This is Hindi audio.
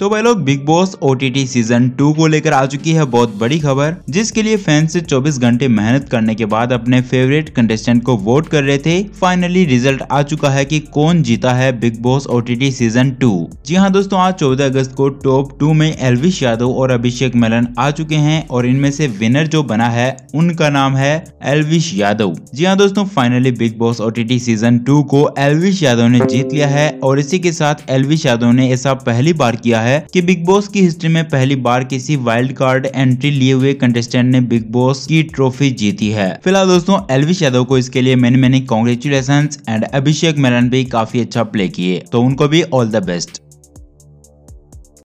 तो भाई लोग बिग बॉस ओ सीजन टू को लेकर आ चुकी है बहुत बड़ी खबर जिसके लिए फैंस से 24 घंटे मेहनत करने के बाद अपने फेवरेट कंटेस्टेंट को वोट कर रहे थे फाइनली रिजल्ट आ चुका है कि कौन जीता है बिग बॉस ओ सीजन टू जी हाँ दोस्तों आज 14 अगस्त को टॉप टू में एलविश यादव और अभिषेक मेलन आ चुके हैं और इनमें से विनर जो बना है उनका नाम है एलविश यादव जी हाँ दोस्तों फाइनली बिग बॉस ओ सीजन टू को एलविश यादव ने जीत लिया है और इसी के साथ एलविश यादव ने ऐसा पहली बार किया है कि बिग बॉस की हिस्ट्री में पहली बार किसी वाइल्ड कार्ड एंट्री लिए हुए कंटेस्टेंट ने बिग बॉस की ट्रॉफी जीती है फिलहाल दोस्तों एलविश यादव को इसके लिए मैंने मैंने कॉन्ग्रेचुलेशन एंड अभिषेक मेरन भी काफी अच्छा प्ले किए तो उनको भी ऑल द बेस्ट